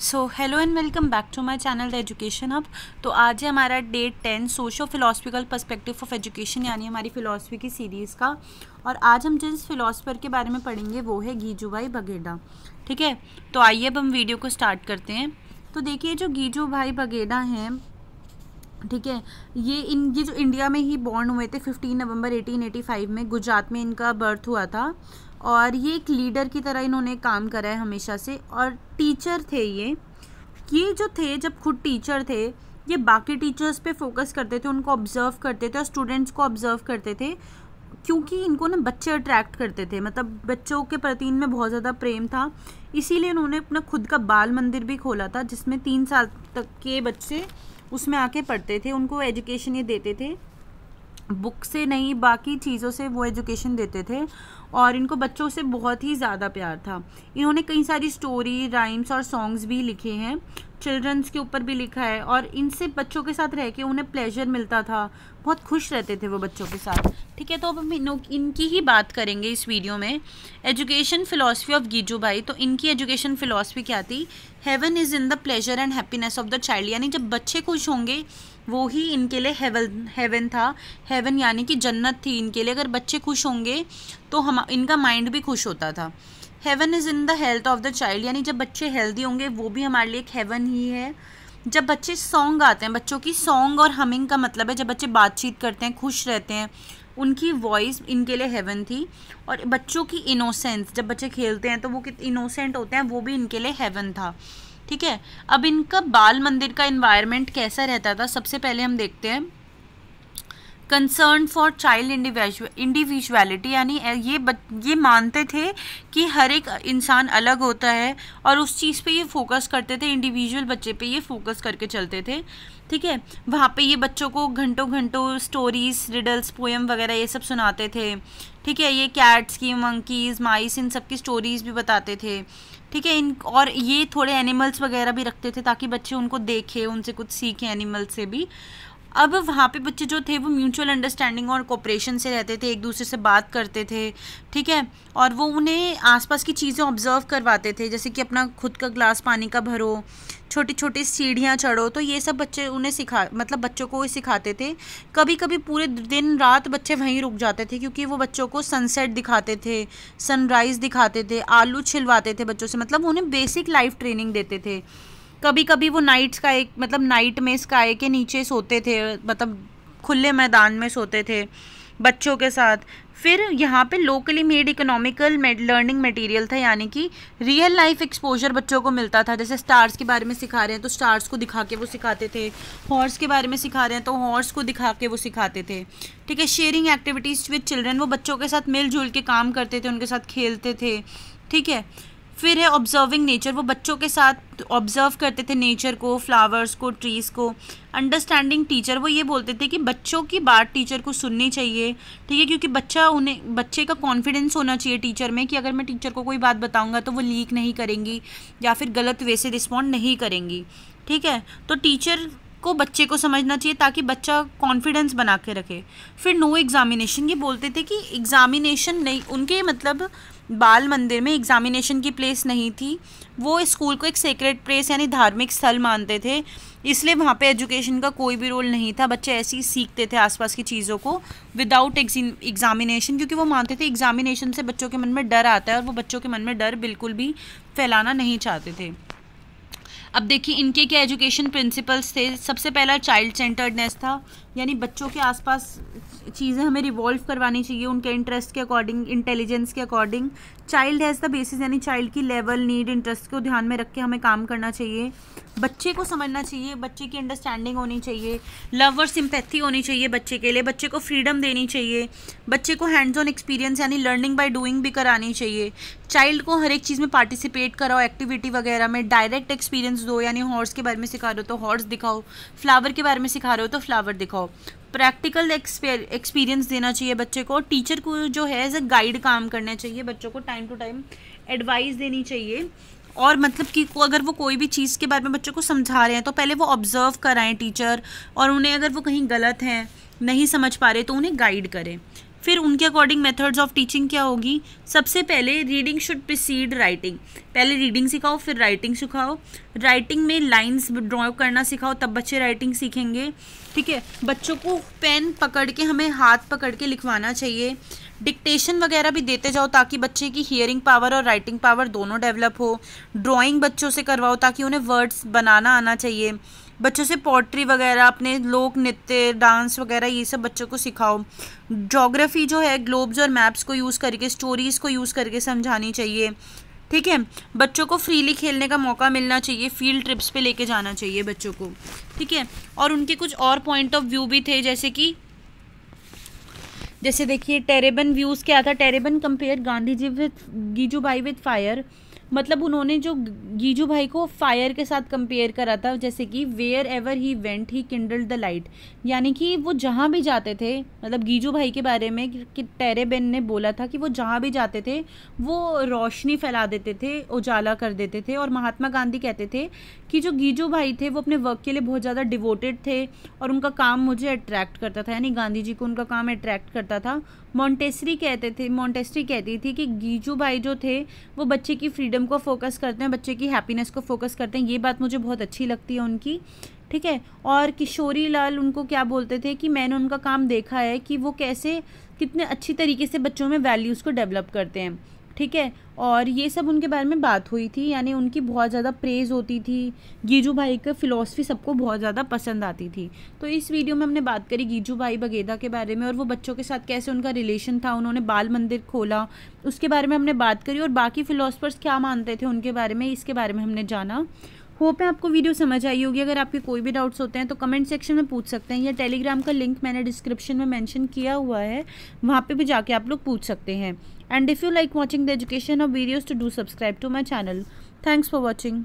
so hello and welcome back to my channel the education अब तो आज है हमारा day ten socio philosophical perspective of education यानी हमारी फ़िलासफ़ी की सीरीज़ का और आज हम जिस फिलोसफर के बारे में पढ़ेंगे वो है गीजूभाई बघेडा ठीक है तो आइए अब हम वीडियो को स्टार्ट करते हैं तो देखिए जो गीजू भाई बघेडा हैं ठीक है ये इन ये जो इंडिया में ही बॉर्न हुए थे 15 नवंबर 1885 में गुजरात में इनका बर्थ हुआ था और ये एक लीडर की तरह इन्होंने काम करा है हमेशा से और टीचर थे ये ये जो थे जब खुद टीचर थे ये बाकी टीचर्स पे फोकस करते थे उनको ऑब्जर्व करते थे और स्टूडेंट्स को ऑब्जर्व करते थे क्योंकि इनको ना बच्चे अट्रैक्ट करते थे मतलब बच्चों के प्रति इनमें बहुत ज़्यादा प्रेम था इसीलिए इन्होंने अपना खुद का बाल मंदिर भी खोला था जिसमें तीन साल तक के बच्चे उसमें आके पढ़ते थे उनको एजुकेशन ये देते थे बुक से नहीं बाकी चीज़ों से वो एजुकेशन देते थे और इनको बच्चों से बहुत ही ज़्यादा प्यार था इन्होंने कई सारी स्टोरी राइम्स और सॉन्ग्स भी लिखे हैं चिल्ड्रंस के ऊपर भी लिखा है और इनसे बच्चों के साथ रह के उन्हें प्लेजर मिलता था बहुत खुश रहते थे वो बच्चों के साथ ठीक है तो अब हम इन इनकी ही बात करेंगे इस वीडियो में एजुकेशन फ़िलासफ़ी ऑफ गीजू भाई तो इनकी एजुकेशन फ़िलासफ़ी क्या थी heaven is in the pleasure and happiness of the child यानी जब बच्चे खुश होंगे वो ही इनके लिए हेवन हेवन था हेवन यानी कि जन्नत थी इनके लिए अगर बच्चे खुश होंगे तो हम इनका माइंड भी खुश होता था heaven is in the health of the child यानी जब बच्चे हेल्दी होंगे वो भी हमारे लिए एक हेवन ही है जब बच्चे सॉन्ग आते हैं बच्चों की सॉन्ग और हमिंग का मतलब है जब बच्चे बातचीत करते हैं खुश रहते हैं उनकी वॉइस इनके लिए हेवन थी और बच्चों की इनोसेंस जब बच्चे खेलते हैं तो वो कित इनोसेंट होते हैं वो भी इनके लिए हेवन था ठीक है अब इनका बाल मंदिर का इन्वायरमेंट कैसा रहता था सबसे पहले हम देखते हैं कंसर्न फॉर चाइल्ड इंडिविजुअलिटी यानी ये ये मानते थे कि हर एक इंसान अलग होता है और उस चीज़ पे ये फोकस करते थे इंडिविजुअल बच्चे पे ये फोकस करके चलते थे ठीक है वहाँ पे ये बच्चों को घंटों घंटों स्टोरीज रिडल्स पोएम वगैरह ये सब सुनाते थे ठीक है ये कैट्स की मंकीज़ माइस इन सब की स्टोरीज़ भी बताते थे ठीक है इन और ये थोड़े एनिमल्स वगैरह भी रखते थे ताकि बच्चे उनको देखें उनसे कुछ सीखें एनिमल से भी अब वहाँ पे बच्चे जो थे वो म्यूचुअल अंडरस्टैंडिंग और कॉपरेशन से रहते थे एक दूसरे से बात करते थे ठीक है और वो उन्हें आसपास की चीज़ें ऑब्ज़र्व करवाते थे जैसे कि अपना खुद का ग्लास पानी का भरो छोटी छोटी सीढ़ियाँ चढ़ो तो ये सब बच्चे उन्हें सिखा मतलब बच्चों को सिखाते थे कभी कभी पूरे दिन रात बच्चे वहीं रुक जाते थे क्योंकि वो बच्चों को सनसेट दिखाते थे सनराइज़ दिखाते थे आलू छिलवाते थे बच्चों से मतलब उन्हें बेसिक लाइफ ट्रेनिंग देते थे कभी कभी वो नाइट स्काई मतलब नाइट में स्काई के नीचे सोते थे मतलब खुले मैदान में सोते थे बच्चों के साथ फिर यहाँ पे locally made economical learning material था यानी कि रियल लाइफ एक्सपोजर बच्चों को मिलता था जैसे स्टार्स के बारे में सिखा रहे हैं तो स्टार्स को दिखा के वो सिखाते थे हॉर्स के बारे में सिखा रहे हैं तो हॉर्स को दिखा के वो सिखाते थे ठीक है शेयरिंग एक्टिविटीज़ विद चिल्ड्रन वो बच्चों के साथ मिलजुल के काम करते थे उनके साथ खेलते थे ठीक है फिर है ऑब्जर्विंग नेचर वो बच्चों के साथ ऑब्जर्व करते थे नेचर को फ्लावर्स को ट्रीज़ को अंडरस्टैंडिंग टीचर वो ये बोलते थे कि बच्चों की बात टीचर को सुननी चाहिए ठीक है क्योंकि बच्चा उन्हें बच्चे का कॉन्फिडेंस होना चाहिए टीचर में कि अगर मैं टीचर को कोई बात बताऊंगा तो वो लीक नहीं करेंगी या फिर गलत वे से रिस्पॉन्ड नहीं करेंगी ठीक है तो टीचर को बच्चे को समझना चाहिए ताकि बच्चा कॉन्फिडेंस बना के रखे फिर नो एग्ज़ामिनेशन ये बोलते थे कि एग्ज़ामिनेशन नहीं उनके मतलब बाल मंदिर में एग्ज़ामिनेशन की प्लेस नहीं थी वो स्कूल को एक सेक्रेट प्लेस यानी धार्मिक स्थल मानते थे इसलिए वहाँ पे एजुकेशन का कोई भी रोल नहीं था बच्चे ऐसे ही सीखते थे आसपास की चीज़ों को विदाउट एग्ज़ामिनेशन क्योंकि वो मानते थे एग्ज़ामिनेशन से बच्चों के मन में डर आता है और वो बच्चों के मन में डर बिल्कुल भी फैलाना नहीं चाहते थे अब देखिए इनके क्या एजुकेशन प्रिंसिपल्स थे सबसे पहला चाइल्ड सेंटर्डनेस था यानी बच्चों के आसपास चीज़ें हमें रिवॉल्व करवानी चाहिए उनके इंटरेस्ट के अकॉर्डिंग इंटेलिजेंस के according child has the basis यानी चाइल्ड की लेवल नीड इंटरेस्ट को ध्यान में रख के हमें काम करना चाहिए बच्चे को समझना चाहिए बच्चे की अंडरस्टैंडिंग होनी चाहिए लव और सिंपैथी होनी चाहिए बच्चे के लिए बच्चे को फ्रीडम देनी चाहिए बच्चे को हैंड्स ऑन एक्सपीरियंस यानी लर्निंग बाय डूइंग भी करानी चाहिए चाइल्ड को हर एक चीज़ में पार्टिसिपेट कराओ एक्टिविटी वगैरह में डायरेक्ट एक्सपीरियंस दो यानी हॉर्स के बारे में सिखा रहे हो तो हॉर्स दिखाओ फ्लावर के बारे में सिखा रहे हो तो फ्लावर दिखाओ प्रैक्टिकल एक्सपीरियंस देना चाहिए बच्चे को टीचर को जो है एज ए गाइड काम करना चाहिए बच्चों को टाइम टू टाइम एडवाइस देनी चाहिए और मतलब कि अगर वो कोई भी चीज़ के बारे में बच्चों को समझा रहे हैं तो पहले वो ऑब्ज़र्व कराएं टीचर और उन्हें अगर वो कहीं गलत हैं नहीं समझ पा रहे तो उन्हें गाइड करें फिर उनके अकॉर्डिंग मेथड्स ऑफ टीचिंग क्या होगी सबसे पहले रीडिंग शुड प्रिसीड राइटिंग पहले रीडिंग सिखाओ फिर राइटिंग सिखाओ राइटिंग में लाइंस ड्रॉ करना सिखाओ तब बच्चे राइटिंग सीखेंगे ठीक है बच्चों को पेन पकड़ के हमें हाथ पकड़ के लिखवाना चाहिए डिक्टेशन वगैरह भी देते जाओ ताकि बच्चे की हियरिंग पावर और राइटिंग पावर दोनों डेवलप हो ड्राइंग बच्चों से करवाओ ताकि उन्हें वर्ड्स बनाना आना चाहिए बच्चों से पोट्री वगैरह अपने लोक नृत्य डांस वगैरह ये सब बच्चों को सिखाओ जोग्राफ़ी जो है ग्लोब्स और मैप्स को यूज़ करके स्टोरीज़ को यूज़ करके समझानी चाहिए ठीक है बच्चों को फ्रीली खेलने का मौका मिलना चाहिए फील्ड ट्रिप्स पे लेके जाना चाहिए बच्चों को ठीक है और उनके कुछ और पॉइंट ऑफ व्यू भी थे जैसे कि जैसे देखिए टेरेबन व्यूज़ क्या था टेरेबन compare Gandhi ji with Giju Bhai with fire मतलब उन्होंने जो गीजू भाई को फायर के साथ कंपेयर करा था जैसे कि wherever he went he kindle the light यानी कि वो जहाँ भी जाते थे मतलब गीजू भाई के बारे में कि टेरे बेन ने बोला था कि वो जहाँ भी जाते थे वो रोशनी फैला देते थे उजाला कर देते थे और महात्मा गांधी कहते थे कि जो गीजू भाई थे वो अपने वर्क के लिए बहुत ज़्यादा डिवोटेड थे और उनका काम मुझे अट्रैक्ट करता था यानी गांधी जी को उनका काम अट्रैक्ट करता था मॉन्टेसरी कहते थे मॉन्टेसरी कहती थी कि गीजू भाई जो थे वो बच्चे की फ्रीडम फ्रीडम को फोकस करते हैं बच्चे की हैप्पीनेस को फोकस करते हैं ये बात मुझे बहुत अच्छी लगती है उनकी ठीक है और किशोरी लाल उनको क्या बोलते थे कि मैंने उनका काम देखा है कि वो कैसे कितने अच्छी तरीके से बच्चों में वैल्यूज़ को डेवलप करते हैं ठीक है और ये सब उनके बारे में बात हुई थी यानी उनकी बहुत ज़्यादा प्रेज़ होती थी गीजू भाई का फ़िलोसफी सबको बहुत ज़्यादा पसंद आती थी तो इस वीडियो में हमने बात करी गीजू भाई बगेदा के बारे में और वो बच्चों के साथ कैसे उनका रिलेशन था उन्होंने बाल मंदिर खोला उसके बारे में हमने बात करी और बाकी फ़िलोसफर्स क्या मानते थे उनके बारे में इसके बारे में हमने जाना होप है आपको वीडियो समझ आई होगी अगर आपके कोई भी डाउट्स होते हैं तो कमेंट सेक्शन में पूछ सकते हैं या टेलीग्राम का लिंक मैंने डिस्क्रिप्शन में मैंशन किया हुआ है वहाँ पर भी जाके आप लोग पूछ सकते हैं and if you like watching the education of videos to do subscribe to my channel thanks for watching